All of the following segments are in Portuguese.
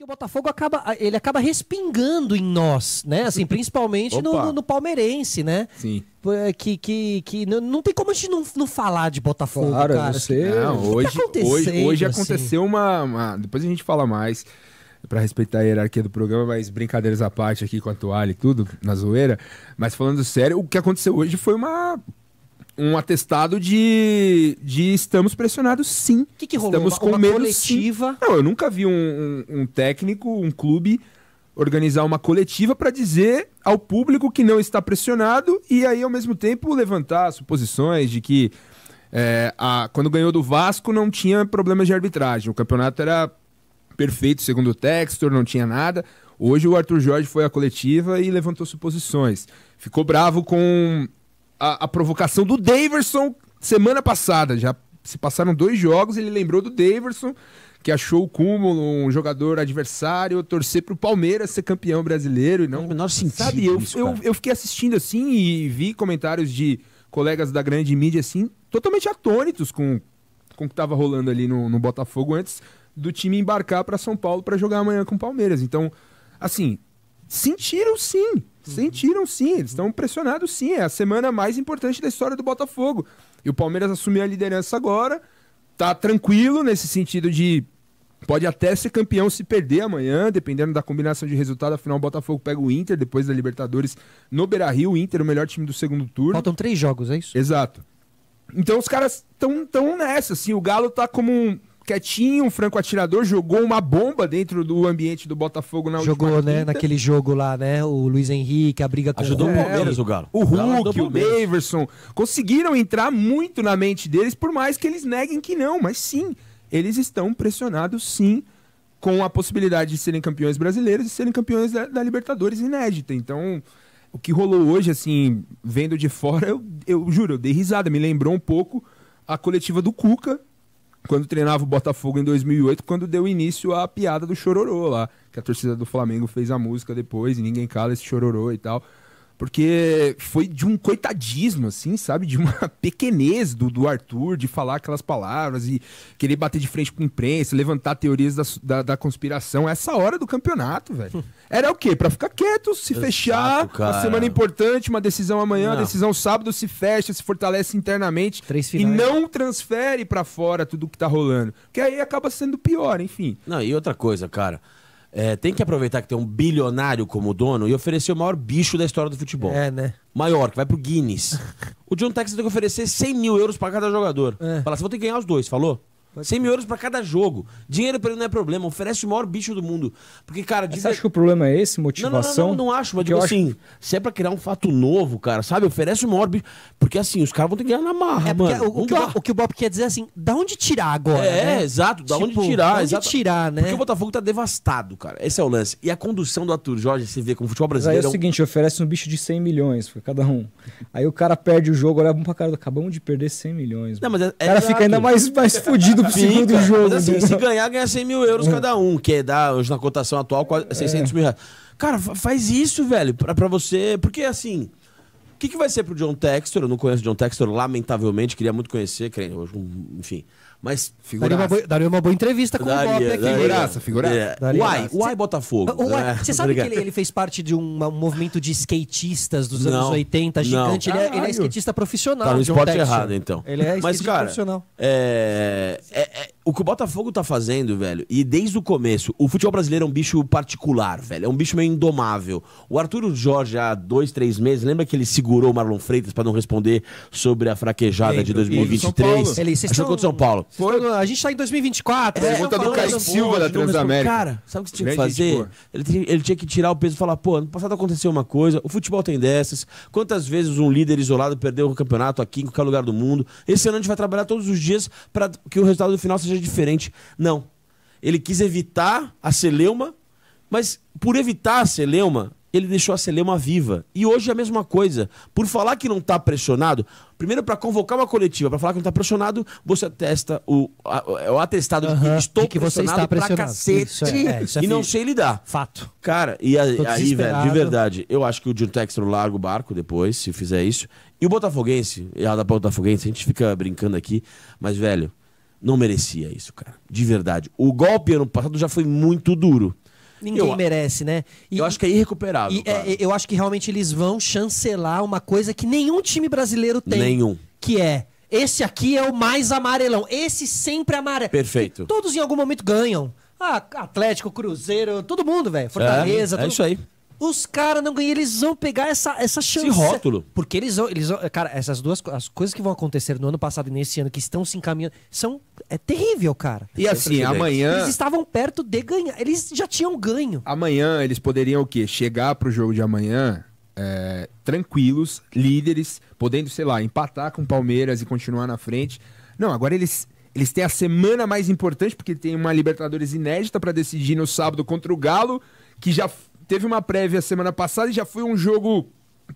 que o Botafogo acaba, ele acaba respingando em nós, né? Assim, principalmente no, no, no, palmeirense, né? Sim. É, que, que, que não, tem como a gente não, não falar de Botafogo, claro, cara. Você... Não, hoje, tá hoje, hoje assim? aconteceu assim? uma, uma. Depois a gente fala mais para respeitar a hierarquia do programa, mas brincadeiras à parte aqui com a toalha e tudo, na zoeira. Mas falando sério, o que aconteceu hoje foi uma um atestado de, de estamos pressionados sim. O que, que rolou? Estamos uma, com uma medo, coletiva? Sim. Não, eu nunca vi um, um, um técnico, um clube organizar uma coletiva para dizer ao público que não está pressionado e aí ao mesmo tempo levantar suposições de que é, a, quando ganhou do Vasco não tinha problemas de arbitragem, o campeonato era perfeito segundo o Textor, não tinha nada. Hoje o Arthur Jorge foi à coletiva e levantou suposições. Ficou bravo com a, a provocação do Daverson semana passada. Já se passaram dois jogos, ele lembrou do Daverson, que achou o cúmulo, um jogador adversário, torcer pro Palmeiras ser campeão brasileiro. E não, no menor sentido. Sabe, eu, isso, eu, eu, fiquei assistindo assim e vi comentários de colegas da grande mídia, assim, totalmente atônitos com, com o que estava rolando ali no, no Botafogo antes do time embarcar para São Paulo para jogar amanhã com o Palmeiras. Então, assim, Sentiram sim. Uhum. Sentiram sim, eles estão uhum. pressionados sim. É a semana mais importante da história do Botafogo. E o Palmeiras assumiu a liderança agora, tá tranquilo nesse sentido de pode até ser campeão se perder amanhã, dependendo da combinação de resultado. Afinal, o Botafogo pega o Inter depois da Libertadores no Beira Rio. O Inter, o melhor time do segundo turno. Faltam três jogos, é isso? Exato. Então os caras estão tão nessa, assim. O Galo tá como um quietinho, um franco atirador, jogou uma bomba dentro do ambiente do Botafogo na Jogou, né? Naquele jogo lá, né? O Luiz Henrique, a briga com Ajudou o Palmeiras, o Galo. O Hulk, o, o Conseguiram entrar muito na mente deles, por mais que eles neguem que não, mas sim, eles estão pressionados, sim, com a possibilidade de serem campeões brasileiros e serem campeões da, da Libertadores inédita. Então, o que rolou hoje, assim, vendo de fora, eu, eu juro, eu dei risada, me lembrou um pouco a coletiva do Cuca quando treinava o Botafogo em 2008, quando deu início à piada do chororô lá, que a torcida do Flamengo fez a música depois e ninguém cala esse chororô e tal. Porque foi de um coitadismo, assim, sabe? De uma pequenez do, do Arthur, de falar aquelas palavras e querer bater de frente com a imprensa, levantar teorias da, da, da conspiração. Essa hora do campeonato, velho. Era o quê? Pra ficar quieto, se Exato, fechar. Cara. Uma semana importante, uma decisão amanhã, não. uma decisão sábado, se fecha, se fortalece internamente. E não transfere para fora tudo que tá rolando. Que aí acaba sendo pior, enfim. Não, e outra coisa, cara. É, tem que aproveitar que tem um bilionário como dono e oferecer o maior bicho da história do futebol. É, né? Maior, que vai pro Guinness. o John Texas tem que oferecer 100 mil euros para cada jogador. É. Fala assim, vou ter que ganhar os dois, falou? 100 mil euros pra cada jogo. Dinheiro pra ele não é problema. Oferece o maior bicho do mundo. Porque, cara... Dizer... Você acha que o problema é esse? Motivação? Não, não, não, não, não acho. Mas digo assim, acho... se é pra criar um fato novo, cara, sabe? Oferece o maior bicho. Porque, assim, os caras vão ter que ganhar na marra, é mano. O, o, que o, o, que o Bob quer dizer é assim, da onde tirar agora, É, né? exato. Da tipo, onde tirar. Da onde exato. tirar, né? Porque o Botafogo tá devastado, cara. Esse é o lance. E a condução do Arthur Jorge, você vê, com o futebol brasileiro... aí é o é seguinte, oferece um bicho de 100 milhões pra cada um. Aí o cara perde o jogo, olha um pra cara, acabamos de perder 100 milhões. Não, mas é, o cara exato. É fica ainda mais, mais fudido do segundo jogo. Mas assim, se ganhar, ganha 100 mil euros é. cada um, que é dar, hoje na cotação atual, 600 é. mil reais. Cara, faz isso, velho, pra, pra você. Porque assim. O que, que vai ser pro John Textor? Eu não conheço o John Textor, lamentavelmente, queria muito conhecer, enfim. Mas Daria uma boa, daria uma boa entrevista com daria, o Bob aqui. Figuraça, figuraça. É. Uai, uai Botafogo. Né? você sabe que ele, ele, fez parte de um, um movimento de skatistas dos anos não, 80, gigante. Ele, é, ele é skatista profissional. Tá no esporte errado, então. Ele é Mas, cara, profissional. É, é, é, o que o Botafogo tá fazendo, velho, e desde o começo, o futebol brasileiro é um bicho particular, velho. É um bicho meio indomável. O Arturo Jorge, há dois, três meses, lembra que ele segurou o Marlon Freitas para não responder sobre a fraquejada de 2023? Ele, achou é estão... São Paulo. Foi. a gente tá em 2024. É, pergunta do Caio Silva da Transamérica. Cara, sabe o que você tinha que fazer? Ele, ele tinha que tirar o peso e falar, pô, ano passado aconteceu uma coisa, o futebol tem dessas. Quantas vezes um líder isolado perdeu o campeonato aqui, em qualquer lugar do mundo? Esse ano a gente vai trabalhar todos os dias para que o resultado do final seja diferente. Não. Ele quis evitar a celeuma, mas por evitar a celeuma, ele deixou a Celema viva. E hoje é a mesma coisa. Por falar que não está pressionado, primeiro para convocar uma coletiva, para falar que não está pressionado, você atesta o, é o atestado de que estou de que pressionado, você está pressionado pra é, cacete isso é, isso é e não sei lidar. Fato. Cara, e a, aí, velho, de verdade, eu acho que o Dirtextro larga o barco depois, se fizer isso. E o Botafoguense, e a da Botafoguense, a gente fica brincando aqui, mas, velho, não merecia isso, cara. De verdade. O golpe ano passado já foi muito duro. Ninguém eu, merece, né? E, eu acho que é irrecuperável. E, é, eu acho que realmente eles vão chancelar uma coisa que nenhum time brasileiro tem. Nenhum. Que é. Esse aqui é o mais amarelão. Esse sempre amarelo. Perfeito. todos em algum momento ganham. Ah, Atlético, Cruzeiro, todo mundo, velho. Fortaleza, é, é tudo... isso aí. Os caras não ganham, eles vão pegar essa, essa chance. Esse rótulo. Porque eles vão, eles vão. Cara, essas duas as coisas que vão acontecer no ano passado e nesse ano que estão se encaminhando são. É terrível, cara. E assim, amanhã. Eles estavam perto de ganhar. Eles já tinham ganho. Amanhã eles poderiam o quê? Chegar pro jogo de amanhã é, tranquilos, líderes, podendo, sei lá, empatar com o Palmeiras e continuar na frente. Não, agora eles. Eles têm a semana mais importante, porque tem uma Libertadores inédita para decidir no sábado contra o Galo, que já Teve uma prévia semana passada e já foi um jogo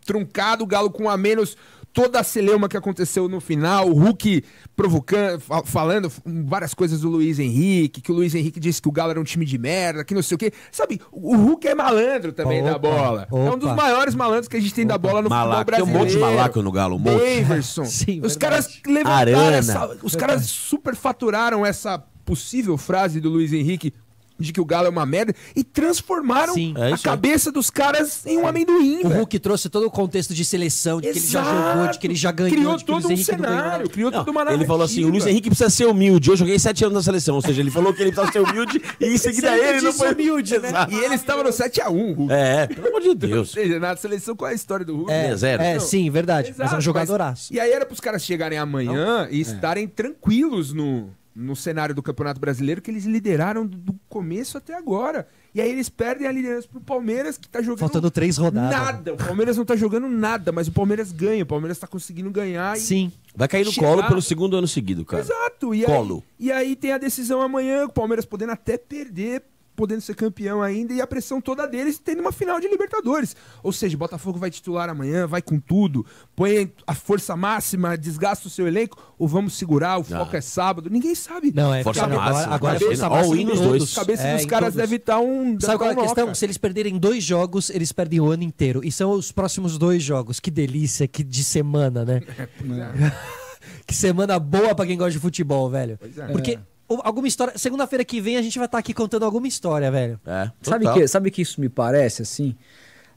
truncado, o Galo com a menos, toda a celeuma que aconteceu no final, o Hulk provocando, falando várias coisas do Luiz Henrique, que o Luiz Henrique disse que o Galo era um time de merda, que não sei o quê. Sabe, o Hulk é malandro também opa, da bola. Opa. É um dos maiores malandros que a gente tem opa. da bola no malaco, futebol brasileiro. Tem um monte de malaco no Galo, um monte. Daverson. Sim, os verdade. caras levantaram Arana. essa, os caras superfaturaram essa possível frase do Luiz Henrique de que o Galo é uma merda e transformaram Sim, é a cabeça dos caras em um é. amendoim. O véio. Hulk trouxe todo o contexto de seleção, de Exato. que ele já jogou, de que ele já ganhou. Criou todo um cenário, criou não, uma narrativa. Ele falou assim: o Luiz Henrique precisa ser humilde. Eu joguei sete anos na seleção, ou seja, ele falou que ele precisa ser humilde e em seguida ele não foi humilde. Né? E ele estava no 7x1, Hulk. É, pelo amor de Deus. na seleção, qual é a história do Hulk? É, zero. É, sim, verdade. Exato, mas é um jogadoraço. Mas, e aí era para os caras chegarem amanhã não. e é. estarem é. tranquilos no no cenário do Campeonato Brasileiro que eles lideraram do começo até agora. E aí eles perdem a liderança pro Palmeiras, que tá jogando. Faltando três rodadas. Nada. O Palmeiras não tá jogando nada, mas o Palmeiras ganha. O Palmeiras tá conseguindo ganhar. Sim. Vai cair no chegar. colo ah. pelo segundo ano seguido, cara. Exato. E colo. Aí, e aí tem a decisão amanhã, o Palmeiras podendo até perder podendo ser campeão ainda e a pressão toda deles tendo uma final de Libertadores. Ou seja, Botafogo vai titular amanhã, vai com tudo, põe a força máxima, desgasta o seu elenco, ou vamos segurar, o ah. foco ah. é sábado. Ninguém sabe. Não, é força máxima. Agora, cabeça, força máxima dois. Cabeças é, dos caras deve estar tá um. Sabe qual é a questão? Se eles perderem dois jogos, eles perdem o ano inteiro. E são os próximos dois jogos. Que delícia, que de semana, né? É, é. que semana boa para quem gosta de futebol, velho. É. Porque é alguma história. Segunda-feira que vem a gente vai estar tá aqui contando alguma história, velho. É. Sabe que, sabe que isso me parece assim?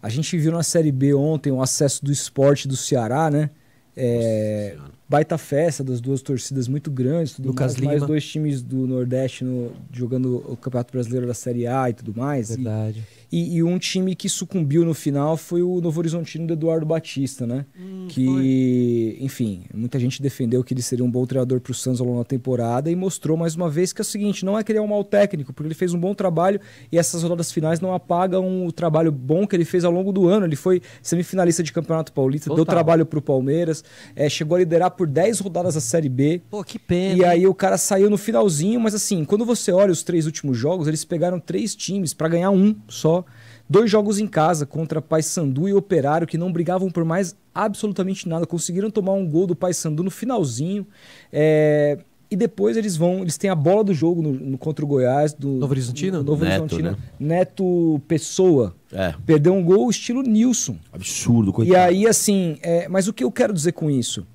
A gente viu na Série B ontem o acesso do esporte do Ceará, né? É, baita festa das duas torcidas muito grandes, tudo Lucas mais, Lima. mais dois times do Nordeste no, jogando o Campeonato Brasileiro da Série A e tudo mais. Verdade. E, e, e um time que sucumbiu no final foi o Novo Horizontino do Eduardo Batista, né? Hum, que, foi. enfim, muita gente defendeu que ele seria um bom treinador para o Santos ao longo da temporada e mostrou mais uma vez que é o seguinte, não é que ele é um mau técnico, porque ele fez um bom trabalho e essas rodadas finais não apagam o trabalho bom que ele fez ao longo do ano. Ele foi semifinalista de Campeonato Paulista, Total. deu trabalho para o Palmeiras, é, chegou a liderar por 10 rodadas a Série B. Pô, que pena. E aí o cara saiu no finalzinho, mas assim, quando você olha os três últimos jogos, eles pegaram três times para ganhar um só. Dois jogos em casa contra Paysandu e Operário, que não brigavam por mais absolutamente nada. Conseguiram tomar um gol do Paysandu no finalzinho. É... E depois eles vão, eles têm a bola do jogo no, no contra o Goiás do Novo Horizontino, Novo Neto, Né? Neto Pessoa é. perdeu um gol estilo Nilson. Absurdo, coitado. E aí assim, é... mas o que eu quero dizer com isso?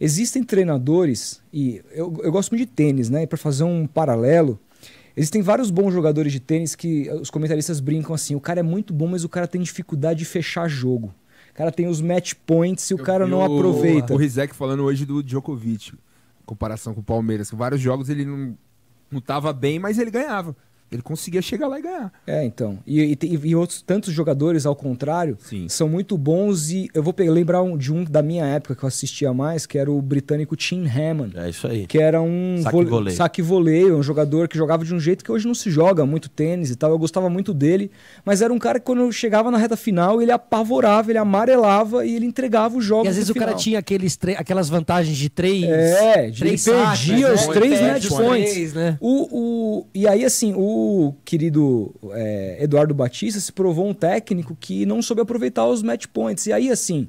Existem treinadores, e eu, eu gosto muito de tênis, né? Para fazer um paralelo, existem vários bons jogadores de tênis que eh, os comentaristas brincam assim: o cara é muito bom, mas o cara tem dificuldade de fechar jogo. O cara tem os match points e o eu cara não aproveita. O Rizek falando hoje do Djokovic, em comparação com o Palmeiras, vários jogos ele não, não tava bem, mas ele ganhava. Ele conseguia chegar lá e ganhar. É, então. E, e, e outros tantos jogadores, ao contrário, Sim. são muito bons. E eu vou pegar, lembrar um, de um da minha época que eu assistia mais, que era o britânico Tim Hammond. É isso aí. Que era um saque voleio, é um jogador que jogava de um jeito que hoje não se joga muito tênis e tal. Eu gostava muito dele, mas era um cara que quando chegava na reta final, ele apavorava, ele amarelava e ele entregava os jogos. E às vezes o final. cara tinha aqueles aquelas vantagens de três. É, de três ele perdia sacos, né? três net points. Né? O, o, e aí, assim, o o querido é, Eduardo Batista se provou um técnico que não soube aproveitar os match points. E aí, assim,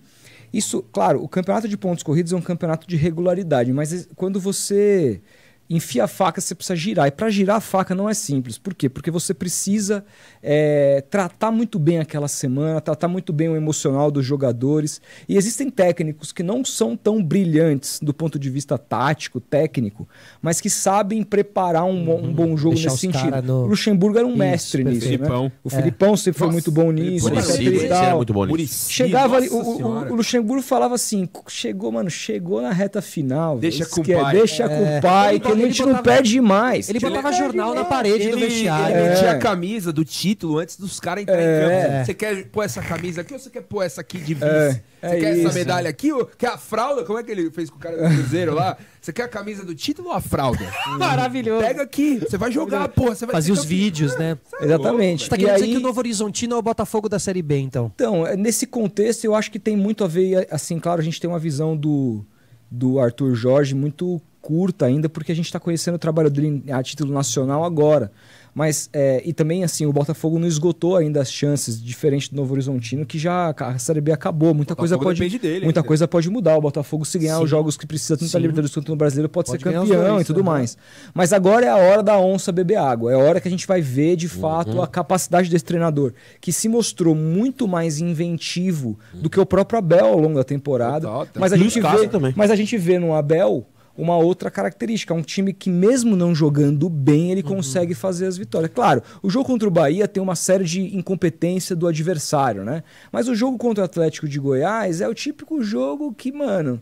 isso, claro, o campeonato de pontos corridos é um campeonato de regularidade, mas é, quando você enfia a faca, você precisa girar. E para girar a faca não é simples. Por quê? Porque você precisa é, tratar muito bem aquela semana, tratar muito bem o emocional dos jogadores. E existem técnicos que não são tão brilhantes do ponto de vista tático, técnico, mas que sabem preparar um, uhum. um bom uhum. jogo Deixar nesse sentido. No... Luxemburgo era um Isso, mestre né? perfeito. nisso. Filipão. Né? O é. Filipão sempre foi muito bom nisso. Né? Muricy, era muito bom nisso. Chegava ali, o, o, Luxemburgo falava assim: chegou, mano, chegou na reta final. Deixa culpar, com o pai. Deixa é. com o é. pai. Que realmente botava, não perde mais. Ele botava ele jornal na parede do vestiário. É. Ele tinha a camisa do título antes dos caras entrar em é. campo. Você quer pôr essa camisa aqui ou você quer pôr essa aqui de vice? É. Você quer essa medalha aqui ou quer a fralda? Como é que ele fez com o cara do Cruzeiro lá? Você quer a camisa do título ou a fralda? Maravilhoso. Pega aqui, você vai jogar, porra. Você vai fazer os vídeos, né? Exatamente. Você tá querendo dizer que o Novo Horizontino é o Botafogo da Série B, então? Então, nesse contexto, eu acho que tem muito a ver, assim, claro, a gente tem uma visão do, do Arthur Jorge muito curta ainda, porque a gente está conhecendo o trabalho dele a título nacional agora. Mas, é, e também, assim, o Botafogo não esgotou ainda as chances, diferente do Novo Horizontino, que já a Série B acabou. Muita, coisa pode, dele, muita coisa pode mudar. O Botafogo, se ganhar Sim. os jogos que precisa, tanto da Libertadores quanto no Brasileiro, pode, pode ser campeão dois, e tudo né? mais. Mas agora é a hora da onça beber água. É a hora que a gente vai ver, de uhum. fato, uhum. a capacidade desse treinador, que se mostrou muito mais inventivo uhum. do que o próprio Abel ao longo da temporada. Total, mas, a gente vê, também. mas a gente vê no Abel uma outra característica. É um time que, mesmo não jogando bem, ele uhum. consegue fazer as vitórias. Claro, o jogo contra o Bahia tem uma série de incompetência do adversário, né? Mas o jogo contra o Atlético de Goiás é o típico jogo que, mano.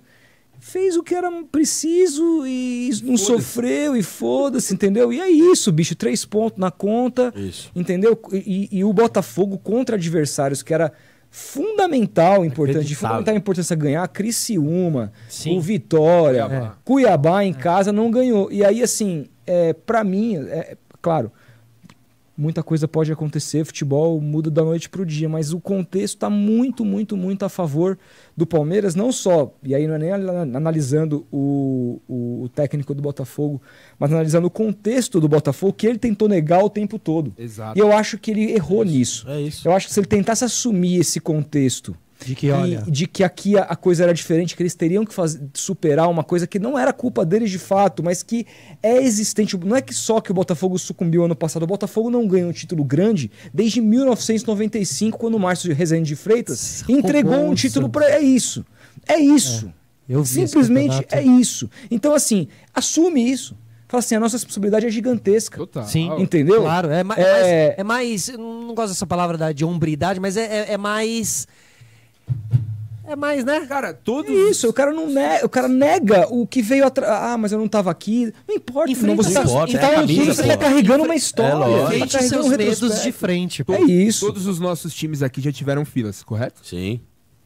Fez o que era preciso e não sofreu e foda-se, entendeu? E é isso, bicho. Três pontos na conta, isso. entendeu? E, e o Botafogo contra adversários que era fundamental, importante, de fundamental importância ganhar, Criciúma, Sim. o Vitória, Cuiabá. É. Cuiabá em casa não ganhou. E aí, assim, é, para mim, é, claro, muita coisa pode acontecer, futebol muda da noite para o dia, mas o contexto está muito, muito, muito a favor do Palmeiras, não só, e aí não é nem analisando o, o, o, técnico do Botafogo, mas analisando o contexto do Botafogo, que ele tentou negar o tempo todo. Exato. E eu acho que ele errou é isso. nisso. É isso. Eu acho que se ele tentasse assumir esse contexto de que, olha... E, de que aqui a, a, coisa era diferente, que eles teriam que faz, superar uma coisa que não era culpa deles de fato, mas que é existente. Não é que só que o Botafogo sucumbiu ano passado. O Botafogo não ganhou um título grande desde 1995, quando o Márcio Rezende de Freitas entregou um título para... É isso. É isso. É. Simplesmente é isso. Então, assim, assume isso. Fala assim, a nossa responsabilidade é gigantesca. Total. Sim. Entendeu? Claro, é, ma é... é. Mais, é mais. Não gosto dessa palavra da, de hombridade, mas é, é, é mais é mais, né? Cara, todos. É isso, o cara não nega, o cara nega o que veio atrás. Ah, mas eu não tava aqui. Não importa, não você importa, tá, é então, camisa, você tá carregando uma história. É, tá carregando seus dedos de frente. Pô. É isso. Todos os nossos times aqui já tiveram filas, correto? Sim.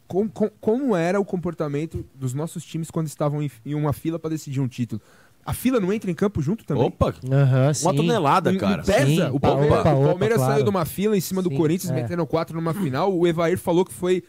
Com, com, como era o comportamento dos nossos times quando estavam em, em uma fila para decidir um título? A fila não entra em campo junto também? Opa! Uhum, sim. Uma tonelada, cara. Pesa. Sim. O Palmeiras, opa, opa, o Palmeiras opa, saiu de uma fila em cima do Corinthians, é. metendo quatro numa final. O Evair falou que foi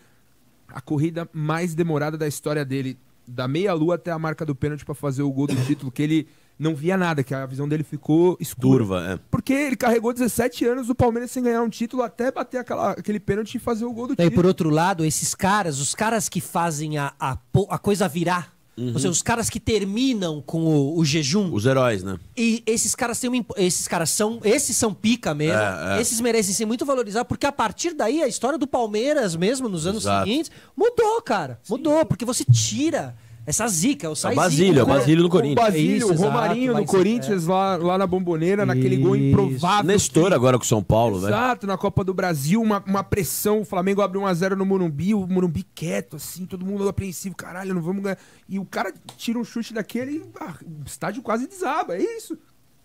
a corrida mais demorada da história dele, da meia-lua até a marca do pênalti para fazer o gol do título, que ele não via nada, que a visão dele ficou escura. Curva, é. Porque ele carregou 17 anos o Palmeiras sem ganhar um título até bater aquela, aquele pênalti e fazer o gol do Daí, título. Então, e por outro lado, esses caras, os caras que fazem a, a, a coisa virar Uhum. Ou seja, os caras que terminam com o, o, jejum. Os heróis, né? E esses caras têm uma, Esses caras são. Esses são pica mesmo. É, é. Esses merecem ser muito valorizados, porque a partir daí a história do Palmeiras mesmo, nos anos Exato. seguintes, mudou, cara. Mudou, porque você tira essa zica, o sai Basílio, zica, né? Basílio no Corinthians. O Basílio, Isso, o Romarinho exato, no Corinthians, é. lá, lá na Bomboneira, naquele gol improvável. Nestor que... agora com o São Paulo, exato, né? Exato, na Copa do Brasil, uma, uma pressão, o Flamengo abre 1x0 no Morumbi, o Morumbi quieto, assim, todo mundo apreensivo, caralho, não vamos ganhar. E o cara tira um chute daquele, ah, o estádio quase desaba, é isso.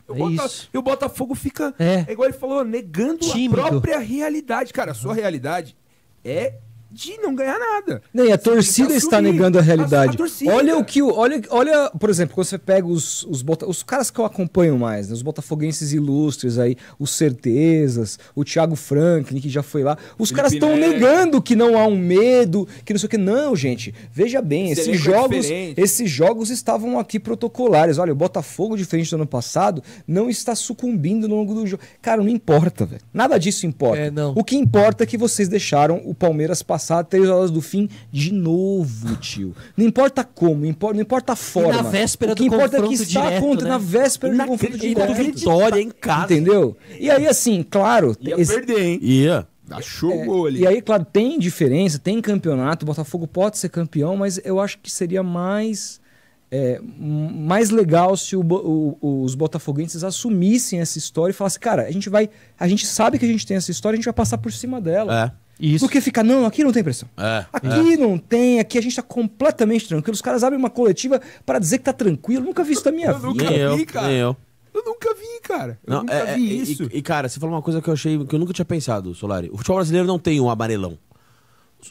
É o, é E o Botafogo fica, é. é. igual ele falou, negando Tímido. a própria realidade. Cara, a sua realidade é de não ganhar nada. Nem a torcida está negando a realidade. A, a olha o que olha, olha, por exemplo, quando você pega os os, bota, os caras que eu acompanho mais, né, os botafoguenses ilustres aí, os certezas, o Thiago Franklin que já foi lá, os Felipe caras estão negando que não há um medo, que não sei o que não, gente. Veja bem, Esse esses é jogos, esses jogos estavam aqui protocolares. Olha, o Botafogo diferente do ano passado não está sucumbindo no longo do jogo. Cara, não importa, velho. Nada disso importa. É, o que importa é que vocês deixaram o Palmeiras passar passado, três horas do fim, de novo, tio. Não importa como, não importa, importa a forma. E na véspera o que do importa confronto é que está direto, contra, né? na véspera do confronto direto. vitória em casa. Entendeu? E aí, assim, claro... Ia esse... perder, hein? Ia. Achou é, o gol ali. E aí, claro, tem diferença, tem campeonato, o Botafogo pode ser campeão, mas eu acho que seria mais... É, mais legal se o, o, os botafoguenses assumissem essa história e falassem, cara, a gente vai, a gente sabe que a gente tem essa história, a gente vai passar por cima dela. É. Isso. Do que ficar, não, aqui não tem pressão. É, é. aqui é. não tem, aqui a gente tá completamente tranquilo. Os caras abrem uma coletiva para dizer que tá tranquilo. Nunca vi isso da minha eu vida. Nunca vi, eu, cara. Nem eu. Eu nunca vi, cara. Eu não, nunca é, vi é, isso. E, e, cara, você falou uma coisa que eu achei que eu nunca tinha pensado, Solari. O futebol brasileiro não tem um amarelão.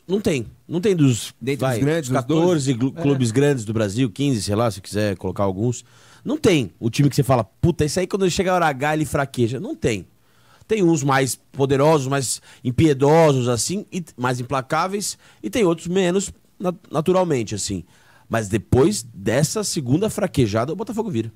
Não tem. Não tem dos, Dentro vai, dos grandes, 14 dos clubes grandes do Brasil, 15, sei lá, se quiser colocar alguns. Não tem o time que você fala, puta, isso aí quando ele chega a hora H ele fraqueja. Não tem. Tem uns mais poderosos, mais impiedosos, assim, e mais implacáveis, e tem outros menos, naturalmente, assim. Mas depois dessa segunda fraquejada, o Botafogo vira.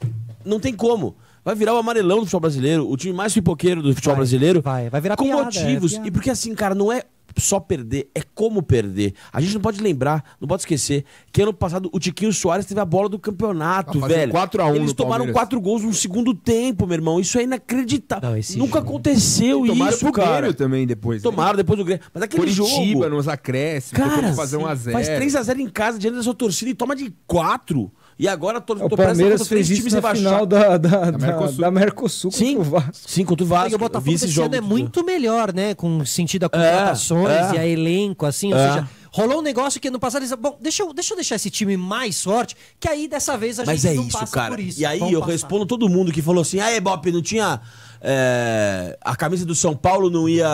Não tem como. Vai virar o amarelão do futebol brasileiro, o time mais pipoqueiro do futebol vai, brasileiro. Vai, vai virar Com piada, é motivos. É, e porque assim, cara, não é só perder, é como perder. A gente não pode lembrar, não pode esquecer, que ano passado o Tiquinho Soares teve a bola do campeonato, tá velho. 4 a 1 Eles tomaram quatro gols no segundo tempo, meu irmão. Isso é inacreditável. Não, Nunca jogo... aconteceu e tomaram isso, pro cara. Grêmio também depois. Né? Tomaram né? depois do Grêmio. Mas aquele Curitiba, jogo... Curitiba, nos acréscimos, cara, fazer 1 um a 0 Faz 3 a 0 em casa, diante da sua torcida e toma de 4... E agora tô, é, o tô Palmeiras fez times na final da, da, da, Mercosul. da Mercosul sim, o Vasco. Sim, contra o Vasco. Porque o Botafogo esse é jogo é muito melhor, né? Com sentido a é, contratações é, é. e a elenco, assim, ou seja... Rolou um negócio que no passado eles. Bom, deixa eu, deixa eu deixar esse time mais forte que aí dessa vez a Mas gente é não isso, passa cara. por isso. E aí Vamos eu passar. respondo todo mundo que falou assim: ah, Bob, não tinha é, a camisa do São Paulo não ia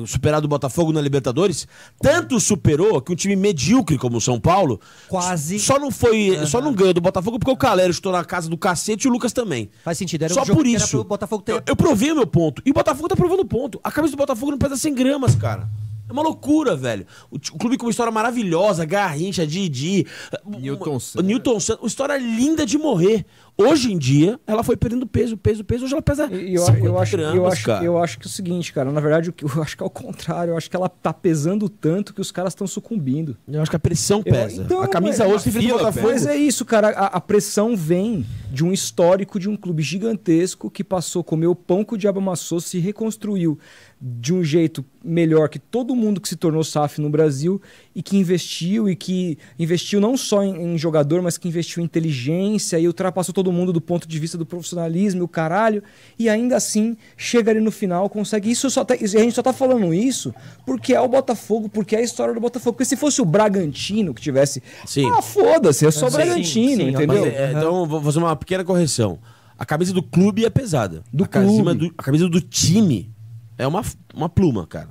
é, superar do Botafogo na Libertadores, tanto superou que um time medíocre como o São Paulo quase só não foi, uhum. só não ganhou do Botafogo porque o Calero estou na casa do cacete e o Lucas também. Faz sentido, era só um jogo por isso. o Botafogo ter... eu, eu provei meu ponto e o Botafogo tá provando ponto. A camisa do Botafogo não pesa 100 gramas, cara. É uma loucura, velho. O, o, clube com uma história maravilhosa, Garrincha, Didi, Newton Santos. Newton Santos, uma história linda de morrer. Hoje em dia, ela foi perdendo peso, peso, peso. Hoje ela pesa eu, 50 eu acho, gramas, eu acho, cara. Eu acho que é o seguinte, cara. Na verdade, eu acho que é o contrário. Eu acho que ela tá pesando tanto que os caras estão sucumbindo. Eu acho que a pressão pesa. Eu, então, a camisa hoje se outra coisa. é isso, cara. A, a, pressão vem de um histórico de um clube gigantesco que passou, comeu pão que o diabo amassou, se reconstruiu de um jeito melhor que todo mundo que se tornou SAF no Brasil e que investiu e que investiu não só em, em jogador, mas que investiu em inteligência e ultrapassou todo todo mundo do ponto de vista do profissionalismo, o caralho, e ainda assim chega ali no final, consegue. Isso só tá, a gente só tá falando isso porque é o Botafogo, porque é a história do Botafogo. Porque se fosse o Bragantino que tivesse. Sim. Ah, foda-se, é só sim, Bragantino, sim, sim, entendeu? É, é, então, vou fazer uma pequena correção. A camisa do clube é pesada. Do a, clube. Camisa do, a camisa do time é uma, uma pluma, cara.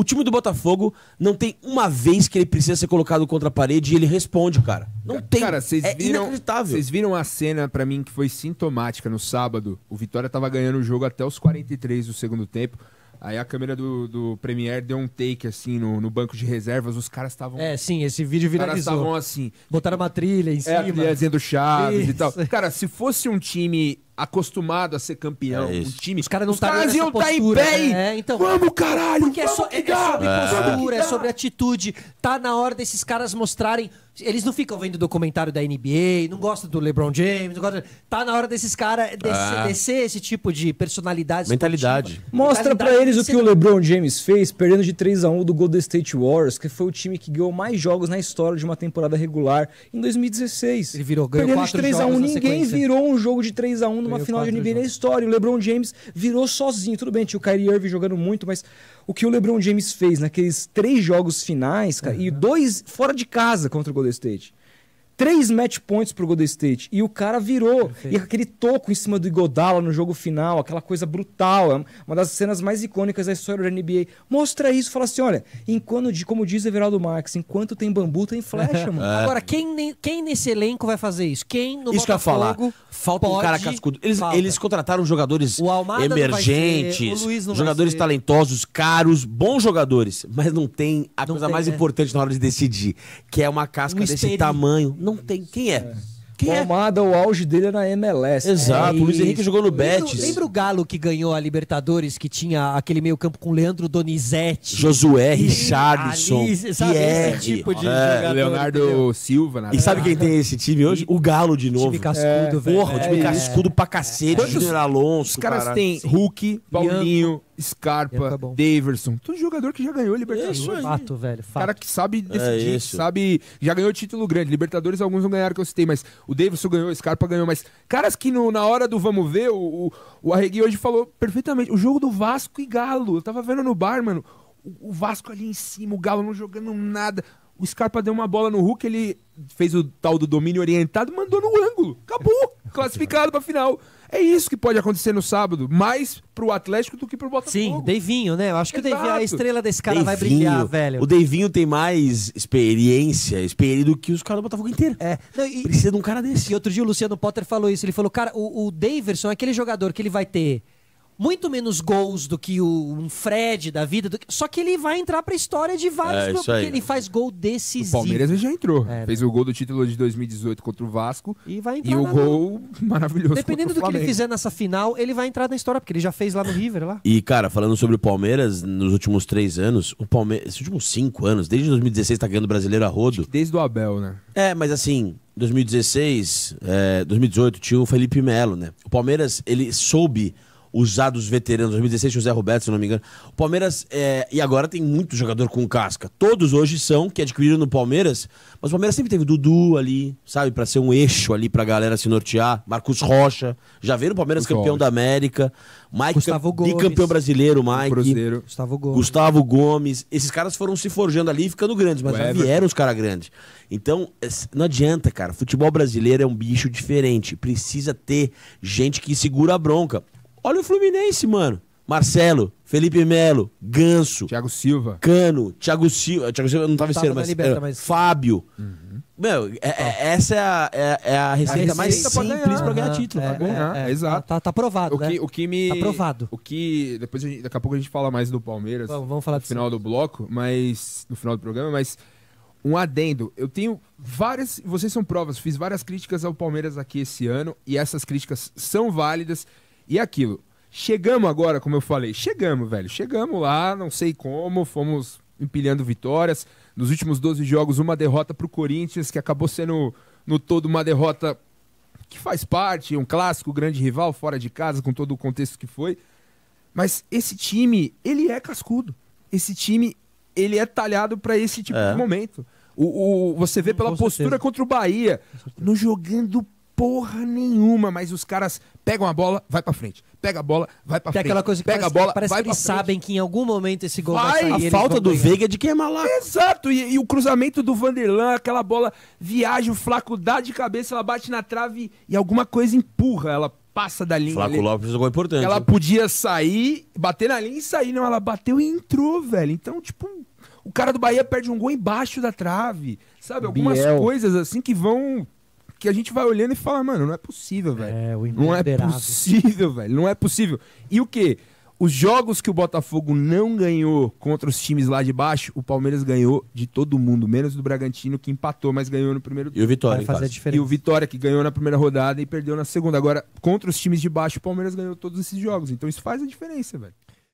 O time do Botafogo não tem uma vez que ele precisa ser colocado contra a parede e ele responde, cara. Não tem. Cara, é viram, inacreditável. Vocês viram a cena para mim que foi sintomática no sábado. O Vitória tava ganhando o jogo até os 43 do segundo tempo. Aí a câmera do, do Premier deu um take, assim, no, no banco de reservas. Os caras estavam... É, sim, esse vídeo viralizou. Os caras estavam assim... Botaram uma trilha em é, cima. a do Chaves Isso. e tal. Cara, se fosse um time acostumado a ser campeão. É um time. Os caras não tá caras iam estar em pé. Né? É, então, vamos, caralho! Porque é vamos é, so, é, sobre postura, é. é sobre atitude. Tá na hora desses caras mostrarem eles não ficam vendo documentário da NBA, não gostam do LeBron James, não gostam... Tá na hora desses caras descer, ah. descer, esse tipo de personalidade. Mentalidade. Esportiva. Mostra para eles o que o LeBron James fez, perdendo de 3 a 1 do Golden State Warriors, que foi o time que ganhou mais jogos na história de uma temporada regular em 2016. Ele virou ganhou perdendo de 3 a 1 ninguém virou um jogo de 3 a 1 numa ganhou final de NBA jogos. na história. O LeBron James virou sozinho. Tudo bem, tinha o Kyrie Irving jogando muito, mas o que o LeBron James fez naqueles três jogos finais, cara, uhum. e dois fora de casa contra o Golden stage. três match points pro Golden State. E o cara virou. Perfeito. E aquele toco em cima do Godala no jogo final, aquela coisa brutal. é Uma das cenas mais icônicas da história da NBA. Mostra isso, fala assim: olha, enquanto, como diz Everaldo Marx, enquanto tem bambu, tem flecha, mano. É. Agora, quem, quem nesse elenco vai fazer isso? Quem no Isso que eu ia falar. Falta pode... um cara cascudo. Eles, eles contrataram jogadores emergentes, ser, jogadores talentosos, caros, bons jogadores, mas não tem a não coisa tem, mais né? importante na hora de decidir, que é uma casca um desse tamanho. Não tem. Quem é? Quem é? Almada, o auge dele é na MLS. Exato, é o Luiz Henrique jogou no Betis. Lembra o Galo que ganhou a Libertadores, que tinha aquele meio campo com Leandro Donizete? Josué, Richardson, sabe, Pierre. Tipo é, Leonardo entendeu? Silva. Na né? e sabe quem tem esse time hoje? O Galo de novo. Time cascudo, é, velho. Porra, o time é. cascudo pra cacete. Quantos, Alonso, Os caras têm Hulk, Paulinho, Scarpa, Daverson. Todo jogador que já ganhou Libertadores. Isso aí. Fato, velho. Fato. Cara que sabe é decidir, é sabe. Já ganhou título grande. Libertadores, alguns não ganharam que eu citei, mas o Daverson ganhou, o Scarpa ganhou. Mas caras que no, na hora do vamos ver, o, o, o Arregui hoje falou perfeitamente. O jogo do Vasco e Galo. Eu tava vendo no bar, mano. O, o Vasco ali em cima, o Galo não jogando nada. O Scarpa deu uma bola no Hulk, ele fez o tal do domínio orientado, mandou no ângulo. Acabou! classificado pra final. É isso que pode acontecer no sábado, mais pro Atlético do que pro Botafogo. Sim, Deivinho, né? Eu acho que o Deivinho, a estrela desse cara Deivinho, vai brilhar, velho. O Deivinho tem mais experiência, experiência do que os caras do Botafogo inteiro. É. Não, e, Precisa de um cara desse. E outro dia o Luciano Potter falou isso. Ele falou, cara, o, o Daverson é aquele jogador que ele vai ter muito menos gols do que o, um Fred da vida. Que, só que ele vai entrar pra história de vários é, gols, porque ele faz gol decisivo. O Palmeiras já entrou. É, né? fez o gol do título de 2018 contra o Vasco. E vai entrar. E o gol maravilhoso. Dependendo do que ele fizer nessa final, ele vai entrar na história, porque ele já fez lá no River. lá. E, cara, falando sobre o Palmeiras, nos últimos três anos, o Palmeiras. últimos cinco anos, desde 2016 tá ganhando o brasileiro a rodo. Desde o Abel, né? É, mas assim, 2016, é, 2018, tinha o Felipe Melo, né? O Palmeiras, ele soube usados veteranos, 2016 José Roberto, se não me engano. O Palmeiras, é, e agora tem muito jogador com casca. Todos hoje são que adquiriram no Palmeiras, mas o Palmeiras sempre teve Dudu ali, sabe, para ser um eixo ali pra galera se nortear. Marcos Rocha, já veio no Palmeiras campeão da América. Mike, Gustavo Gomes, bicampeão brasileiro, Mike. Cruzeiro. Gustavo Gomes. Gustavo Gomes. Esses caras foram se forjando ali e ficando grandes, mas já vieram os caras grandes. Então, é, não adianta, cara. Futebol brasileiro é um bicho diferente. Precisa ter gente que segura a bronca. Olha o Fluminense, mano. Marcelo, Felipe Melo, Ganso, Thiago Silva, Cano, Thiago Silva, Thiago Silva não estava sendo, mas, mas... É, Fábio. Uhum. Meu, é, é, essa é a, é, é a, é receita a mais simples para ganhar título. É, ganhar, exato. Tá, tá provado, o que, né? O que me, tá provado. O que, depois daqui a pouco a gente fala mais do Palmeiras. Vamos, vamos falar no final do bloco, mas no final do programa, mas um adendo. Eu tenho várias, vocês são provas, fiz várias críticas ao Palmeiras aqui esse ano e essas críticas são válidas. E aquilo. Chegamos agora, como eu falei, chegamos, velho. Chegamos lá, não sei como, fomos empilhando vitórias. Nos últimos 12 jogos, uma derrota para o Corinthians, que acabou sendo no todo uma derrota que faz parte, um clássico, grande rival, fora de casa, com todo o contexto que foi. Mas esse time, ele é cascudo. Esse time, ele é talhado para esse tipo é. de momento. O, o, você vê pela postura contra o Bahia, não jogando porra nenhuma, mas os caras pegam a bola, vai para frente pega a bola, vai pra é frente. É aquela coisa que pega parece, a bola, parece vai que eles sabem que em algum momento esse gol vai, vai sair. A falta do Veiga é de queimar lá. Exato, e, e, o cruzamento do Vanderlan, aquela bola viaja, o Flaco dá de cabeça, ela bate na trave e alguma coisa empurra, ela passa da linha. Flaco ali. Lopes gol importante. Ela podia sair, bater na linha e sair, não, ela bateu e entrou, velho. Então, tipo, o cara do Bahia perde um gol embaixo da trave, sabe? Algumas Biel. coisas assim que vão que a gente vai olhando e fala, mano, não é possível, velho. É, o não é possível, velho. Não é possível. E o que? Os jogos que o Botafogo não ganhou contra os times lá de baixo, o Palmeiras ganhou de todo mundo, menos do Bragantino que empatou, mas ganhou no primeiro E o Vitória, E o Vitória que ganhou na primeira rodada e perdeu na segunda. Agora, contra os times de baixo, o Palmeiras ganhou todos esses jogos. Então isso faz a diferença, velho.